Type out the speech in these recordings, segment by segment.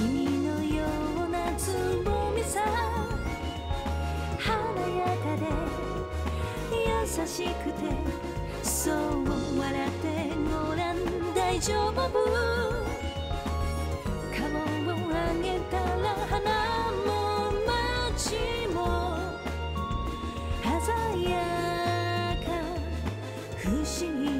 君のようなつぼみさ華やかで優しくてそう笑ってごらん大丈夫顔を上げたら花も街も鮮やか不思議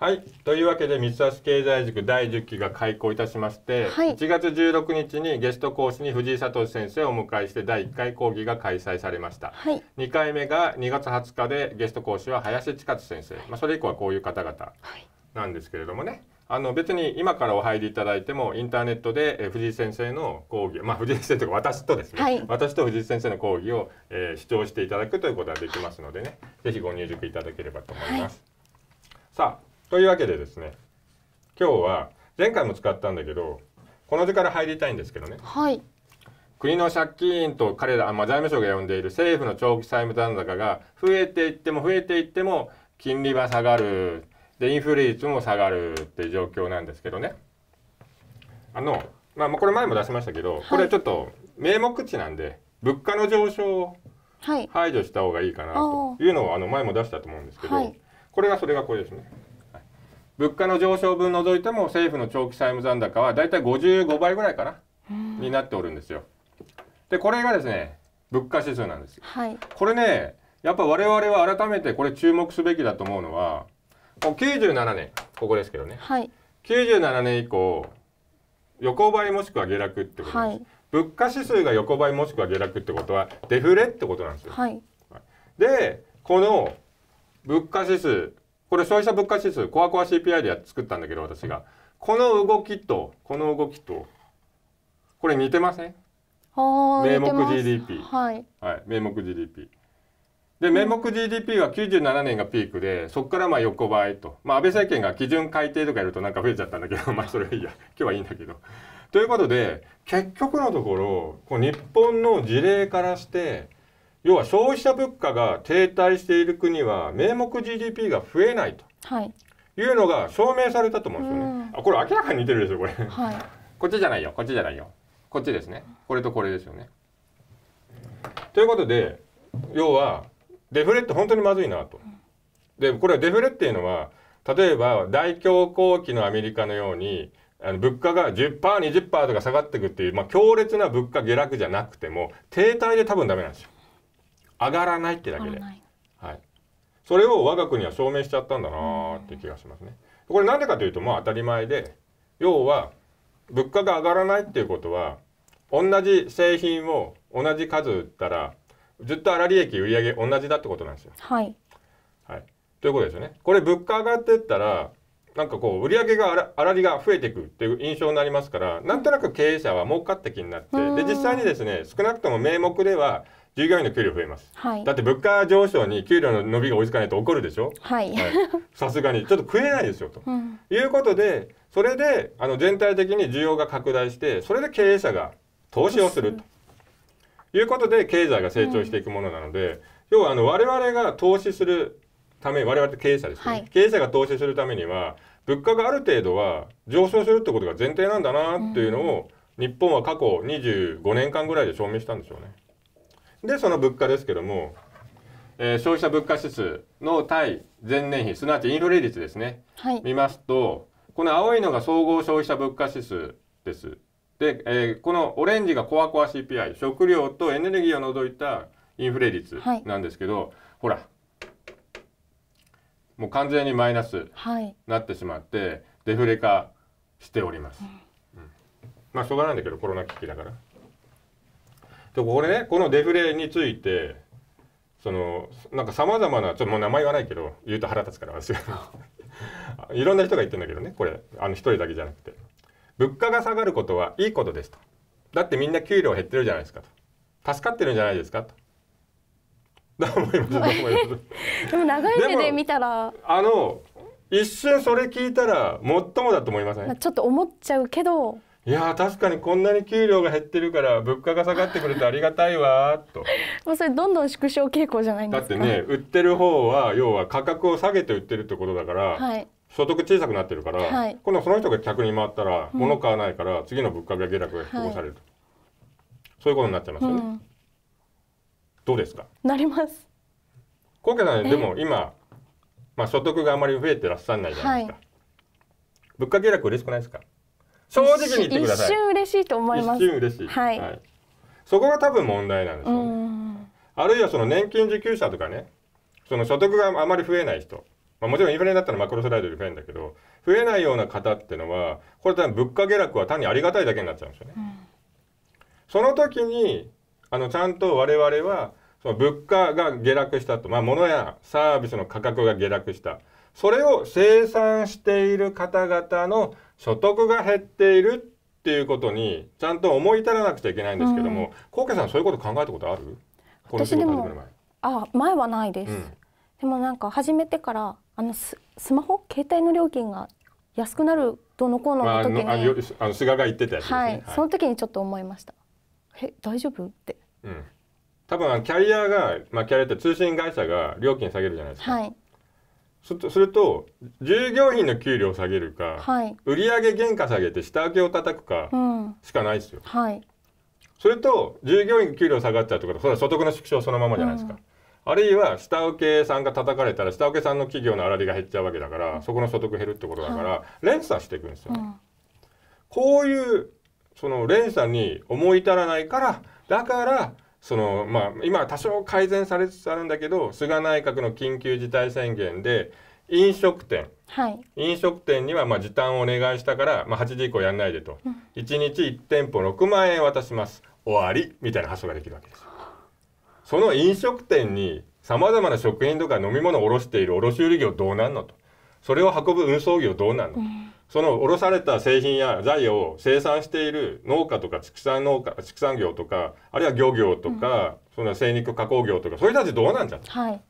はい。というわけで、三橋経済塾第10期が開校いたしまして、はい、1月16日にゲスト講師に藤井聡先生をお迎えして第1回講義が開催されました。はい、2回目が2月20日でゲスト講師は林千勝先生。まあ、それ以降はこういう方々なんですけれどもね。はいあの別に今からお入りいただいてもインターネットで藤井先生の講義まあ藤井先生というか私とですね、はい、私と藤井先生の講義を、えー、視聴していただくということができますのでね是非ご入塾いただければと思います。はい、さあというわけでですね今日は前回も使ったんだけどこの図から入りたいんですけどね、はい、国の借金と彼ら、まあ、財務省が呼んでいる政府の長期債務残高が増えていっても増えていっても金利は下がるでインフレ率も下がるっていう状況なんですけどねあの、まあ、これ前も出しましたけど、はい、これちょっと名目値なんで物価の上昇を排除した方がいいかなというのを、あの前も出したと思うんですけど、はい、これがそれがこれですね。物価の上昇分除いても政府の長期債務残高はだいたい55倍ぐらいかなになっておるんですよ。でこれがですね物価指数なんです、はい、これねやっぱ我々は改めてこれ注目すべきだと思うのはもう97年ここですけどね、はい、97年以降横ばいもしくは下落ってことです、はい、物価指数が横ばいもしくは下落ってことはデフレってことなんですよ。はい、でこの物価指数これ消費者物価指数コアコア CPI で作ったんだけど私がこの動きとこの動きとこれ似てません名目 GDP はい、はい、名目 GDP で名目 GDP は97年がピークでそこからまあ横ばいと、まあ、安倍政権が基準改定とかやるとなんか増えちゃったんだけど まあそれはいいや今日はいいんだけどということで結局のところこう日本の事例からして要は消費者物価が停滞している国は名目 GDP が増えないというのが証明されたと思うんですよね。はい、あこれ明らかに似てるでしょこれ、はい、こっちじゃないよこっちじゃないよこっちですねこれとこれですよね。ということで要はデフレって本当にまずいなと。でこれデフレっていうのは例えば大恐慌期のアメリカのようにあの物価が 10%20% とか下がっていくっていう、まあ、強烈な物価下落じゃなくても停滞で多分ダメなんですよ。上がらないってだけで、はい、それを我が国は証明しちゃったんだなって気がしますね。これなんでかというともう当たり前で要は物価が上がらないっていうことは同じ製品を同じ数売ったらずっと粗利益売上同じだってことなんですよ。はい、はい、ということですよね。これ物価上がってったらなんかこう売上が粗利が増えていくっていう印象になりますからなんとなく経営者は儲かった気になってで実際にですね少なくとも名目では従業員の給料増えます、はい、だって物価上昇に給料の伸びが追いつかないと怒るでしょさすがにちょっと食えないですよと、うん、いうことでそれであの全体的に需要が拡大してそれで経営者が投資をするということで経済が成長していくものなので、うん、要はあの我々が投資するため我々経営者ですね、はい、経営者が投資するためには物価がある程度は上昇するってことが前提なんだなっていうのを、うん、日本は過去25年間ぐらいで証明したんでしょうね。でその物価ですけども、えー、消費者物価指数の対前年比すなわちインフレ率ですね、はい、見ますとこの青いのが総合消費者物価指数です。で、えー、このオレンジがコアコア CPI 食料とエネルギーを除いたインフレ率なんですけど、はい、ほらもう完全にマイナスになってしまって、はい、デフレ化しております、うん、まあしょうがないんだけどコロナ危機だから。でれねこのデフレについてそのなんかさまざまなちょっともう名前わないけど言うと腹立つから私 いろんな人が言ってるんだけどねこれあの一人だけじゃなくて物価が下がることはいいことですとだってみんな給料減ってるじゃないですかと助かってるんじゃないですかと。でも長い目で見たらあの一瞬それ聞いたら最もだと思いません、ね、ちょっと思っちゃうけどいや確かにこんなに給料が減ってるから物価が下がってくれてありがたいわと もうそれどんどん縮小傾向じゃないんですかだってね売ってる方は要は価格を下げて売ってるってことだから、はい、所得小さくなってるから、はい、今度その人が客に回ったら物買わないから、次の物価が下落が引き起こされると、はい、そういうことになっちゃいますよね、うん、どうですかなります高家さんでも今、まあ、所得があまり増えてらっしゃらないじゃないですか、物価下落嬉しくないですか正直に言ってください一瞬嬉しいと思います一瞬嬉しい、はい、はい、そこが多分問題なんですよねあるいはその年金受給者とかねその所得があまり増えない人、まあ、もちろんインフレだったらマクロスライドより増えるんだけど増えないような方っていうのはこれ多分物価下落は単にありがたいだけになっちゃうんですよね、うん、その時にあのちゃんと我々はその物価が下落したと、まあ、物やサービスの価格が下落したそれを生産している方々の所得が減っているっていうことにちゃんと思い至らなくちゃいけないんですけども、うん、さんそういうこと考えたことある私でもあ前はないです、うん、でもなんか始めてからあのススマホ携帯の料金が安くなるどのこうの時に、まあ、あのあの菅が言ってたやつですね、はい、はい、その時にちょっと思いましたえ大丈夫って、うん、多分キャリアが、まあ、キャリアって通信会社が料金下げるじゃないですか、はい、すると従業員の給料を下げるか、はい、売上原価下げて下請けを叩くかしかないですよ。うん、はい、それと従業員給料下がっちゃうってことはそれは所得の縮小そのままじゃないですか。うん、あるいは下請けさんが叩かれたら下請けさんの企業の粗利が減っちゃうわけだから、うん、そこの所得減るってことだから、連鎖していくんですよね。こういうその連鎖に思い至らないからだからそのまあ、今多少改善されつつあるんだけど菅内閣の緊急事態宣言で飲食店、はい、飲食店にはまあ時短をお願いしたから、まあ、8時以降やんないでと、うん、1日1店舗6万円渡します終わりみたいな発想ができるわけですその飲食店にさまざまな食品とか飲み物を卸している卸売業どうなんのとそれを運ぶ運送業どうなんの、うんその卸された製品や材料を生産している農家とか畜産農家畜産業とかあるいは漁業とか、うん、その精肉加工業とかそういう人たちどうなんじゃん、はい、だか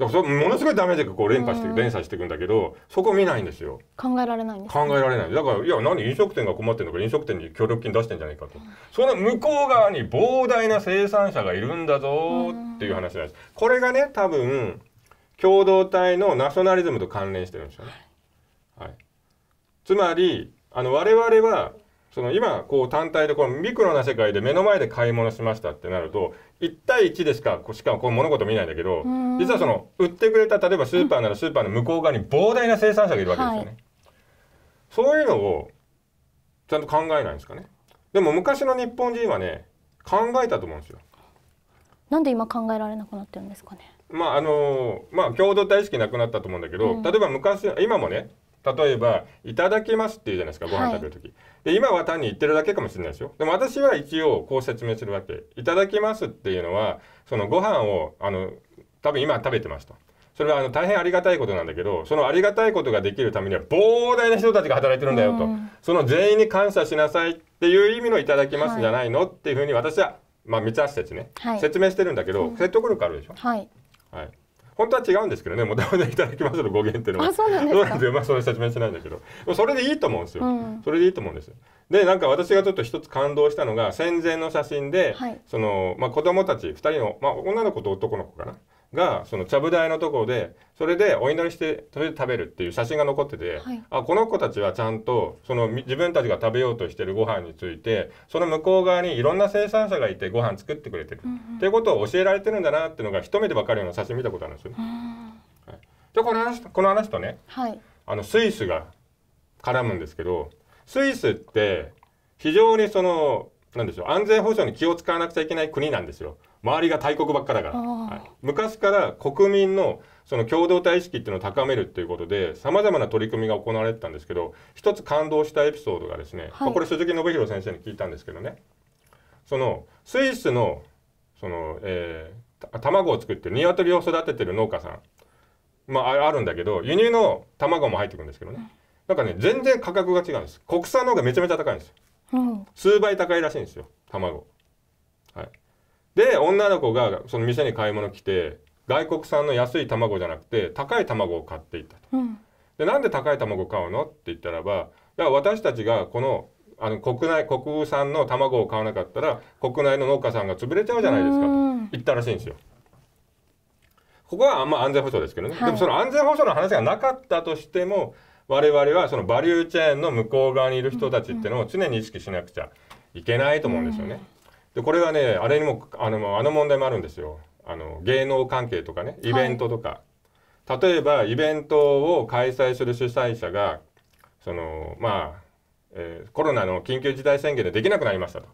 らそれものすごいダメージがこう連鎖して連鎖していくんだけどそこ見ないんですよ考えられないんです、ね、考えられないだからいや何飲食店が困ってるのか飲食店に協力金出してんじゃないかと、うん、その向こう側に膨大な生産者がいるんだぞっていう話なんです、これがね多分共同体のナショナリズムと関連してるんですよね、はいつまりあの我々はその今こう単体でこのミクロな世界で目の前で買い物しましたってなると1対1でしかしかもこの物事見ないんだけど実はその売ってくれた例えばスーパーならスーパーの向こう側に膨大な生産者がいるわけですよね、そういうのをちゃんと考えないんですかねでも昔の日本人はね考えたと思うんですよなんで今考えられなくなってるんですかねまああのまあ共同体意識なくなったと思うんだけど、例えば昔今もね例えば「いただきます」って言うじゃないですかご飯食べる時、はい、で今は単に言ってるだけかもしれないですよでも私は一応こう説明するわけ「いただきます」っていうのはそのご飯をあの多分今食べてますとそれはあの大変ありがたいことなんだけどそのありがたいことができるためには膨大な人たちが働いてるんだよと、うん、その全員に感謝しなさいっていう意味の「いただきます」じゃないの、はい、っていうふうに私はまあ三橋説ね、はい、説明してるんだけど、うん、説得力あるでしょ、はい、はい本当は違うんですけどね、もうともでいただきますの語源っていうのは。あ、そうなんですか。そうなんですよ。まあ、それ説明しないんだけど。それでいいと思うんですよ。うん、それでいいと思うんです。で、なんか私がちょっと一つ感動したのが、戦前の写真で、はい、その、まあ、子供たち、二人の、まあ、女の子と男の子かな。がそのちゃぶ台のところでそれでお祈りしてそれで食べるっていう写真が残ってて、はい、あこの子たちはちゃんとその自分たちが食べようとしてるご飯についてその向こう側にいろんな生産者がいてご飯作ってくれてる、うんうん、っていうことを教えられてるんだなっていうのが一目で分かるような写真見たことあるんですよ。はい、でこの話この話とね、はい、あのスイスが絡むんですけどスイスって非常にそのなんでしょう安全保障に気を使わなくちゃいけない国なんですよ。周りが大国ばっかだから、はい、昔から国民のその共同体意識っていうのを高めるっていうことでさまざまな取り組みが行われてたんですけど一つ感動したエピソードがですね、はい、これ鈴木信弘先生に聞いたんですけどねそのスイスのその、えー、卵を作ってる鶏を育ててる農家さんまあ、あるんだけど輸入の卵も入ってくるんですけどね、なんかね全然価格が違うんです国産の方がめちゃめちゃ高いんです、うん、数倍高いらしいんですよ卵はいで女の子がその店に買い物来て外国産の安い卵じゃなくて高い卵を買っていたと、うん、でなんで高い卵買うのって言ったらばいや私たちがこのあの国内国産の卵を買わなかったら国内の農家さんが潰れちゃうじゃないですかと言ったらしいんですよ。ここはあんま安全保障ですけどね、はい、でもその安全保障の話がなかったとしても我々はそのバリューチェーンの向こう側にいる人たちっていうのを常に意識しなくちゃいけないと思うんですよね。うんうんでこれはねあれにもあのあの問題もあるんですよあの芸能関係とかねイベントとか、はい、例えばイベントを開催する主催者がそのまあ、えー、コロナの緊急事態宣言でできなくなりましたと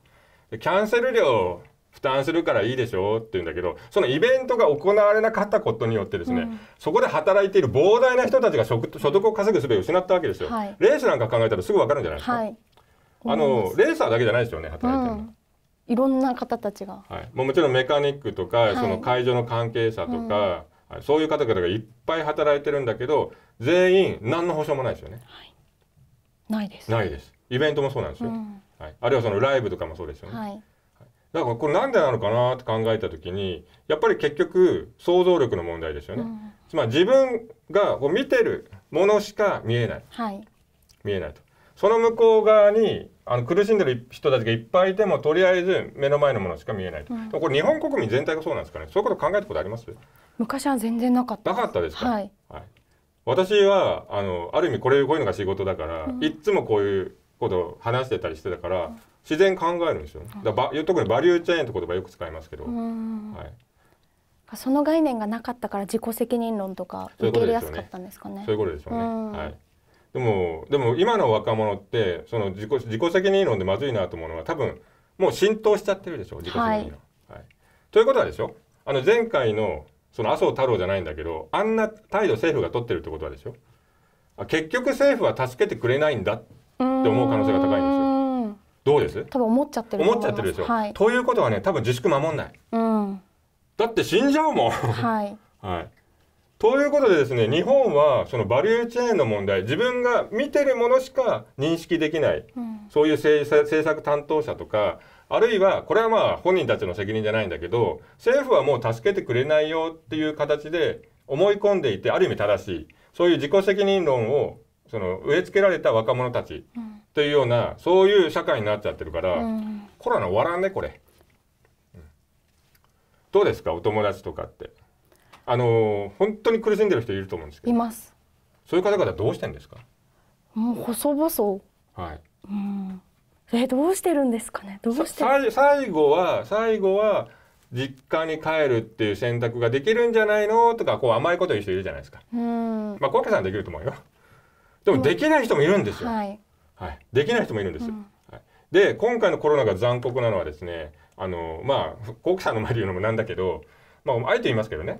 でキャンセル料負担するからいいでしょうって言うんだけどそのイベントが行われなかったことによってですね、うん、そこで働いている膨大な人たちが所得を稼ぐ術を失ったわけですよ、はい、レースなんか考えたらすぐ分かるんじゃないですか、はい、あのレーサーだけじゃないですよね働いてるの、うんいろんな方たちが、はいもうもちろんメカニックとか、はい、その会場の関係者とか、うん、そういう方々がいっぱい働いてるんだけど全員何の保証もないですよね、はい、ないですないですイベントもそうなんですよ、うん、はい、あるいはそのライブとかもそうですよね、はい、だからこれなんでなのかなって考えた時にやっぱり結局想像力の問題ですよね、うん、つまり自分がこう見てるものしか見えない、はい、見えないとその向こう側にあの苦しんでる人たちがいっぱいいてもとりあえず目の前のものしか見えない、うん、これ日本国民全体がそうなんですかねそういうこと考えたことあります昔は全然なかったなかったですか、はい、はい、私はあのある意味これこういうのが仕事だから、うん、いつもこういうことを話してたりしてたから、うん、自然考えるんですよ、だば特にバリューチェーンって言葉よく使いますけど、はい、その概念がなかったから自己責任論とか受け入れやすかったんですかねそういうことでしょうね、はいでも、でも今の若者って、その自己自己責任論でまずいなと思うのは、多分、もう浸透しちゃってるでしょ、自己責任論。はい、はい、ということはでしょ、あの前回のその麻生太郎じゃないんだけど、あんな態度政府が取ってるってことはでしょ、結局政府は助けてくれないんだって思う可能性が高いんですよ。どうです多分思っちゃってる思っちゃってるでしょ、はい、ということはね、多分自粛守んない。うん、だって死んじゃうもん。はい、はいということでですね日本はそのバリューチェーンの問題自分が見てるものしか認識できない、うん、そういう政策担当者とかあるいはこれはまあ本人たちの責任じゃないんだけど政府はもう助けてくれないよっていう形で思い込んでいてある意味正しいそういう自己責任論をその植え付けられた若者たちというような、うん、そういう社会になっちゃってるから、うん、コロナ終わらんねこれ、どうですかお友達とかってあの本当に苦しんでる人いると思うんですけどいますそういう方々どうしてんですかもう細々はい、うん、えどうしてるんですかねどうして最後は最後は実家に帰るっていう選択ができるんじゃないのとかこう甘いこと言う人いるじゃないですかうんまあ小池さんできると思うよでもできない人もいるんですよ、うん、はい、はい、できない人もいるんですよ、うんで今回のコロナが残酷なのはですねあのまあ国産の前で言うのもなんだけど、まあ、あえて言いますけどね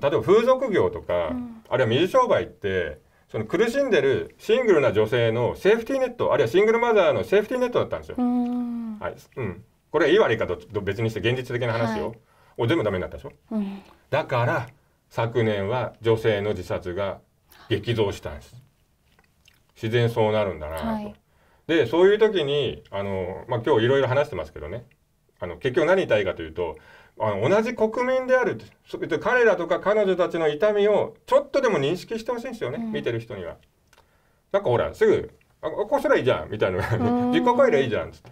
例えば風俗業とか、うん、あるいは水商売ってその苦しんでるシングルな女性のセーフティーネットあるいはシングルマザーのセーフティーネットだったんですよ。はい、うん、これはいい悪いかと別にして現実的な話を、はい、全部ダメになったでしょ、うん、だから昨年は女性の自殺が激増したんです。自然そうなるんだなと。はい、でそういう時にあの、まあ、今日いろいろ話してますけどねあの結局何言いたいかというとあの同じ国民である彼らとか彼女たちの痛みをちょっとでも認識してほしいんですよね、うん、見てる人には。なんかほらすぐ「あこうすりゃいいじゃん」みたいな「実家帰りゃいいじゃん」っつって。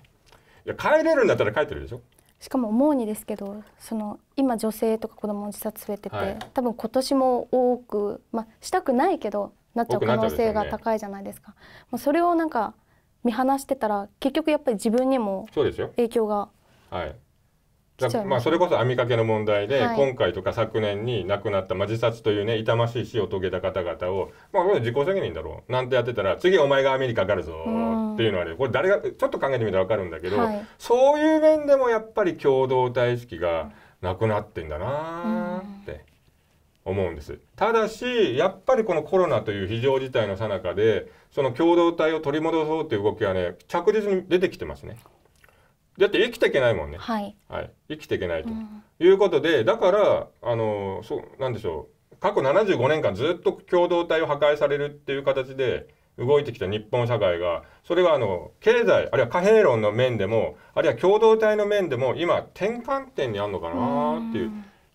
いや帰れるんだったら帰ってるでしょしかも思うにですけどその今女性とか子供自殺増えてて、はい、多分今年も多く、まあ、したくないけどなっちゃう可能性が高いじゃないですか。すね、それをなんか見放してたら結局やっぱり自分にも影響が。はいまあ、それこそ網掛けの問題で、はい、今回とか昨年に亡くなった、まあ、自殺というね痛ましい死を遂げた方々を、まあ、自己責任だろうなんてやってたら次お前がアメリカかかるぞっていうのはねこれ誰がちょっと考えてみたら分かるんだけど、はい、そういう面でもやっぱり共同体意識がなくなってんだなって思うんです。ただしやっぱりこのコロナという非常事態のさなかでその共同体を取り戻そうという動きはね着実に出てきてますね。だって生きていけないもんね、はい、はい、生きていけないと、いうことでだからあのそうなんでしょう過去75年間ずっと共同体を破壊されるっていう形で動いてきた日本社会がそれはあの経済あるいは貨幣論の面でもあるいは共同体の面でも今転換点にあるのかなっていう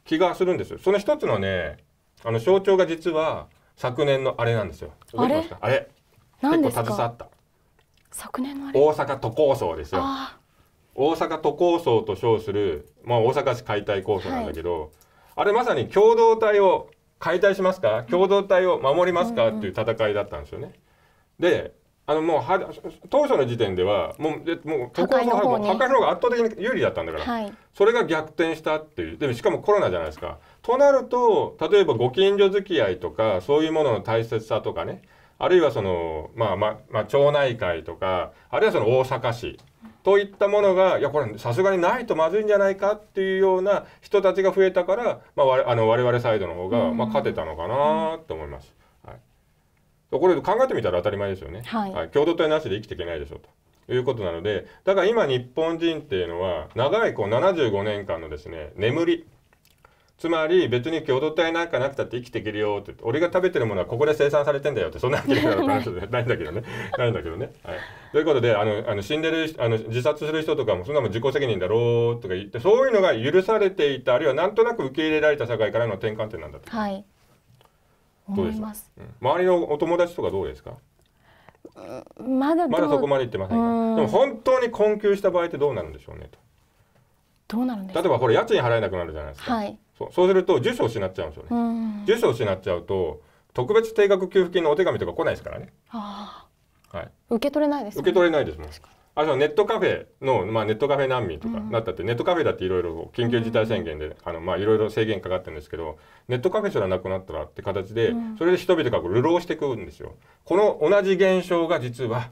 気がするんですよ。その一つのねあの象徴が実は昨年のあれなんですよ。あれあれ結構携わった昨年の大阪都構想ですよ。あ大阪都構想と称する、まあ、大阪市解体構想なんだけど、はい、あれまさに共同体を解体しますか共同体を守りますかっていう戦いだったんですよね。であのもうは当初の時点ではもうでもう都構想破壊の方が圧倒的に有利だったんだから、はい、それが逆転したっていうでもしかもコロナじゃないですか。となると例えばご近所付き合いとかそういうものの大切さとかねあるいはその、まあまあ、まあ、町内会とかあるいはその大阪市といったものがいやこれさすがにないとまずいんじゃないかっていうような人たちが増えたから、まあ、あの我々サイドの方が、まあ、勝てたのかなと思います。はい、これ考えてみたら当たり前ですよね。はい、はい、共同体なしで生きていけないでしょうと。いうことなのでだから今日本人っていうのは長いこう75年間のですね眠りつまり別に共同体なんかなくたって生きていけるよって俺が食べてるものはここで生産されてんだよってそんなわけないないんだけどね ないんだけどね、はい、ということであのあの死んでるあの自殺する人とかもそんなもん自己責任だろうとか言ってそういうのが許されていたあるいはなんとなく受け入れられた社会からの転換点なんだと、はい、どうですか、うん、周りのお友達とかどうですかまだまだそこまで言ってませんがでも本当に困窮した場合ってどうなるんでしょうねとどうなるんですか例えばこれ家賃払えなくなるじゃないですか、はいそうそうすると住所を失っちゃうんですよね、住所を失っちゃうと特別定額給付金のお手紙とか来ないですからね、はい、受け取れないです、ね、受け取れないですもんあのネットカフェの、まあ、ネットカフェ難民とかなったって、うん、ネットカフェだっていろいろ緊急事態宣言でいろいろ制限かかってるんですけどネットカフェすらなくなったらって形で、うん、それで人々がこう流浪していくんですよ。この同じ現象が実は、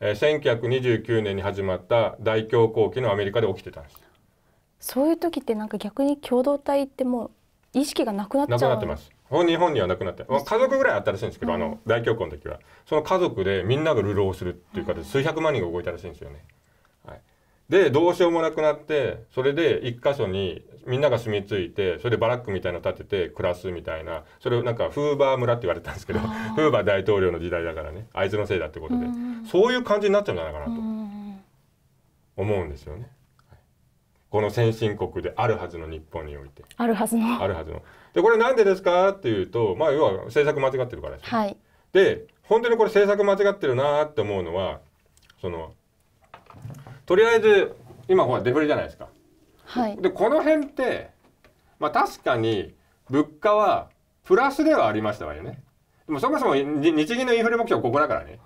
えー、1929年に始まった大恐慌期のアメリカで起きてたんです。そういう時ってなんか逆に共同体ってもう意識がなくなっちゃうなくなってます日本にはなくなって、まあ、家族ぐらいあったらしいんですけど、うん、あの大恐慌の時はその家族でみんなが流浪するっていう形で数百万人が動いたらしいんですよね、はい、でどうしようもなくなってそれで一箇所にみんなが住み着いてそれでバラックみたいなの建てて暮らすみたいなそれをなんかフーバー村って言われたんですけどフーバー大統領の時代だからねあいつのせいだってことでそういう感じになっちゃうんじゃないかなと思うんですよね。この先進国であるはずの日本においてあるはずのあるはずのでこれなんでですかっていうとまあ要は政策間違ってるからです、はい、で本当にこれ政策間違ってるなって思うのはそのとりあえず今ほらデフレじゃないですか。はい、でこの辺って、まあ、確かに物価はプラスではありましたわよね。でもそもそも日銀のインフレ目標ここだからね。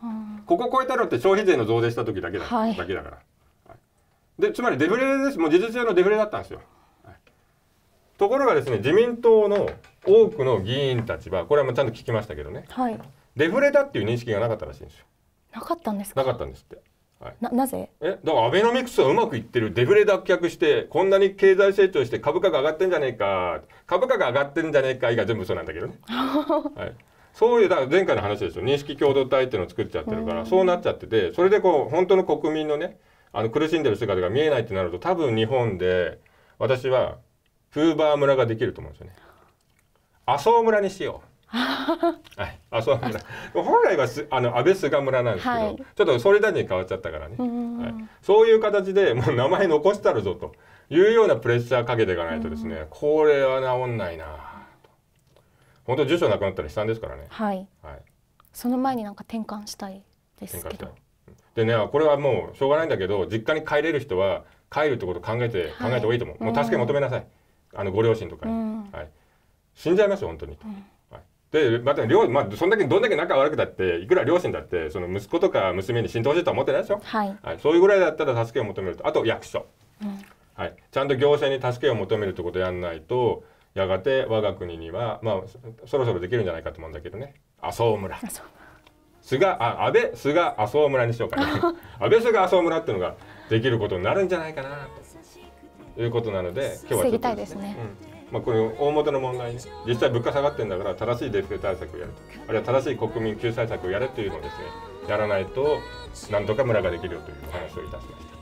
ここ超えたのって消費税の増税した時だけだ,、はい、だけだから。でつまりデフレですもう事実上のデフレだったんですよ、ところがですね自民党の多くの議員たちはこれはもうちゃんと聞きましたけどね、はい、デフレだっていう認識がなかったらしいんですよなかったんですなかったんですってはい、ななぜえだからアベノミクスはうまくいってるデフレ脱却してこんなに経済成長して株価が上がってんじゃねえか株価が上がってんじゃねえか以外全部嘘なんだけどね、はい、そういうだから前回の話ですよ認識共同体っていうのを作っちゃってるから、そうなっちゃっててそれでこう本当の国民のねあの苦しんでる姿が見えないってなると多分日本で私はプーバー村ができると思うんですよね。麻生村にしよう。はい、麻生村。本来はすあの安倍菅村なんですけど、はい、ちょっと総理大臣変わっちゃったからね。はい、そういう形でもう名前残したるぞというようなプレッシャーかけていかないとですね、これは治んないな本当住所なくなったら悲惨ですからね。はい。はい、その前になんか転換したいですけど。転換したい。でねこれはもうしょうがないんだけど実家に帰れる人は帰るってこと考えて、考えた方がいいと思う、もう助け求めなさいあのご両親とかに、うん、はい、死んじゃいますよ本当にと、うんはい、でまた両、まあ、そんだけどんだけ仲悪くたっていくら両親だってその息子とか娘に死んでほしいとは思ってないでしょ、はい、はい、そういうぐらいだったら助けを求めるとあと役所、うん、はい、ちゃんと行政に助けを求めるってことをやんないとやがて我が国には、まあ、そろそろできるんじゃないかと思うんだけどね麻生村。菅あ安倍菅麻生村にしようかな 安倍菅麻生村っていうのができることになるんじゃないかなということなので今日はちょっとですね、ねうん、まあ、これ大元の問題ね実際物価下がってんだから正しいデフレ対策をやるとあるいは正しい国民救済策をやれというのをですねやらないとなんとか村ができるよというお話をいたしました。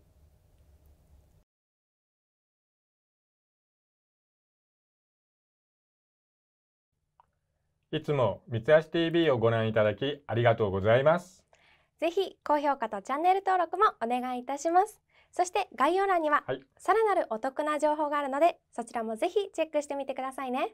いつも三橋 TV をご覧いただきありがとうございます。ぜひ高評価とチャンネル登録もお願いいたします。そして概要欄には、さらなるお得な情報があるので、そちらもぜひチェックしてみてくださいね。